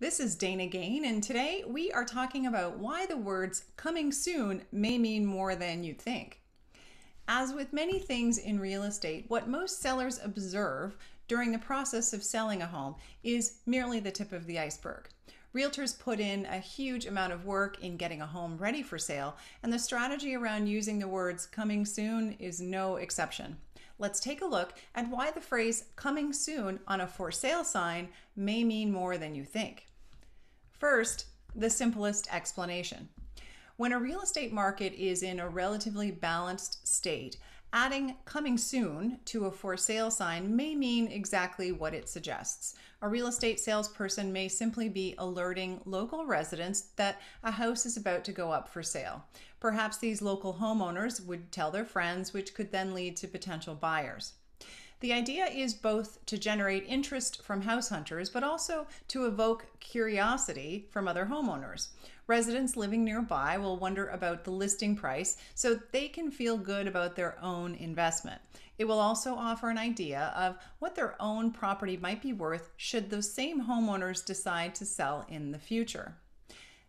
This is Dana Gain, and today we are talking about why the words coming soon may mean more than you think. As with many things in real estate, what most sellers observe during the process of selling a home is merely the tip of the iceberg. Realtors put in a huge amount of work in getting a home ready for sale, and the strategy around using the words coming soon is no exception. Let's take a look at why the phrase coming soon on a for sale sign may mean more than you think. First, the simplest explanation. When a real estate market is in a relatively balanced state, adding coming soon to a for sale sign may mean exactly what it suggests. A real estate salesperson may simply be alerting local residents that a house is about to go up for sale. Perhaps these local homeowners would tell their friends, which could then lead to potential buyers. The idea is both to generate interest from house hunters, but also to evoke curiosity from other homeowners. Residents living nearby will wonder about the listing price so they can feel good about their own investment. It will also offer an idea of what their own property might be worth should those same homeowners decide to sell in the future.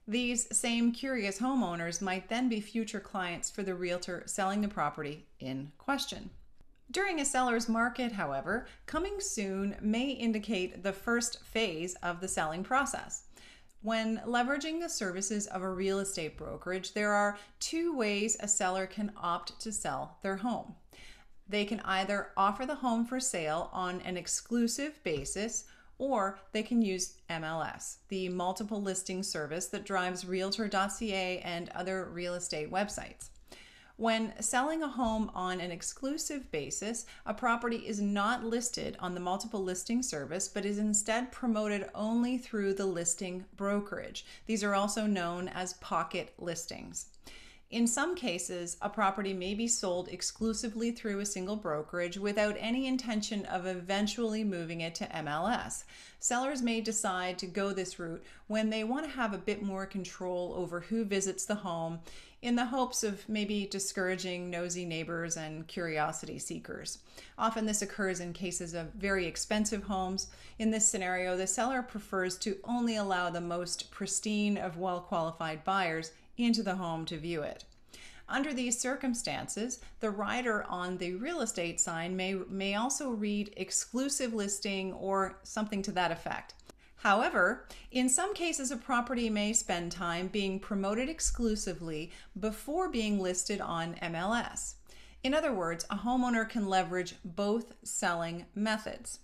These same curious homeowners might then be future clients for the realtor selling the property in question. During a seller's market, however, coming soon may indicate the first phase of the selling process. When leveraging the services of a real estate brokerage, there are two ways a seller can opt to sell their home. They can either offer the home for sale on an exclusive basis or they can use MLS, the multiple listing service that drives Realtor.ca and other real estate websites. When selling a home on an exclusive basis, a property is not listed on the multiple listing service, but is instead promoted only through the listing brokerage. These are also known as pocket listings. In some cases, a property may be sold exclusively through a single brokerage without any intention of eventually moving it to MLS. Sellers may decide to go this route when they want to have a bit more control over who visits the home in the hopes of maybe discouraging nosy neighbors and curiosity seekers. Often this occurs in cases of very expensive homes. In this scenario, the seller prefers to only allow the most pristine of well qualified buyers into the home to view it. Under these circumstances, the writer on the real estate sign may, may also read exclusive listing or something to that effect. However, in some cases, a property may spend time being promoted exclusively before being listed on MLS. In other words, a homeowner can leverage both selling methods.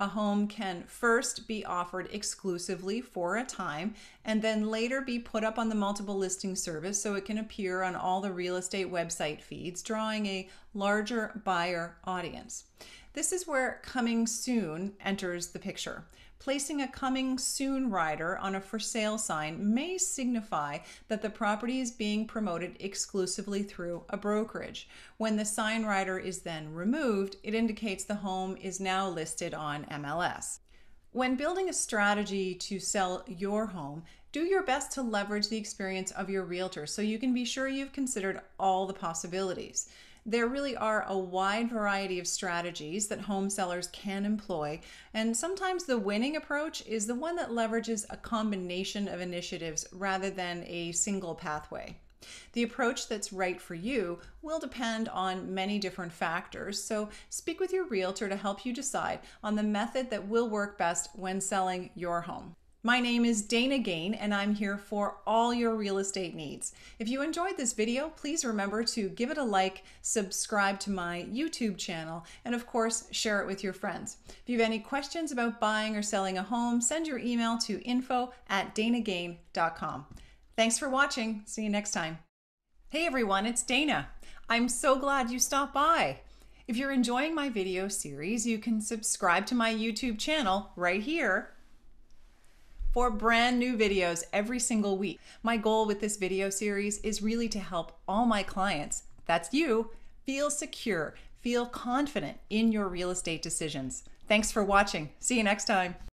A home can first be offered exclusively for a time and then later be put up on the multiple listing service so it can appear on all the real estate website feeds, drawing a larger buyer audience. This is where coming soon enters the picture placing a coming soon rider on a for sale sign may signify that the property is being promoted exclusively through a brokerage. When the sign rider is then removed, it indicates the home is now listed on MLS. When building a strategy to sell your home, do your best to leverage the experience of your realtor so you can be sure you've considered all the possibilities there really are a wide variety of strategies that home sellers can employ, and sometimes the winning approach is the one that leverages a combination of initiatives rather than a single pathway. The approach that's right for you will depend on many different factors, so speak with your realtor to help you decide on the method that will work best when selling your home. My name is Dana Gain and I'm here for all your real estate needs. If you enjoyed this video, please remember to give it a like, subscribe to my YouTube channel, and of course, share it with your friends. If you have any questions about buying or selling a home, send your email to info at danagain.com. Thanks for watching. See you next time. Hey everyone, it's Dana. I'm so glad you stopped by. If you're enjoying my video series, you can subscribe to my YouTube channel right here for brand new videos every single week. My goal with this video series is really to help all my clients, that's you, feel secure, feel confident in your real estate decisions. Thanks for watching. See you next time.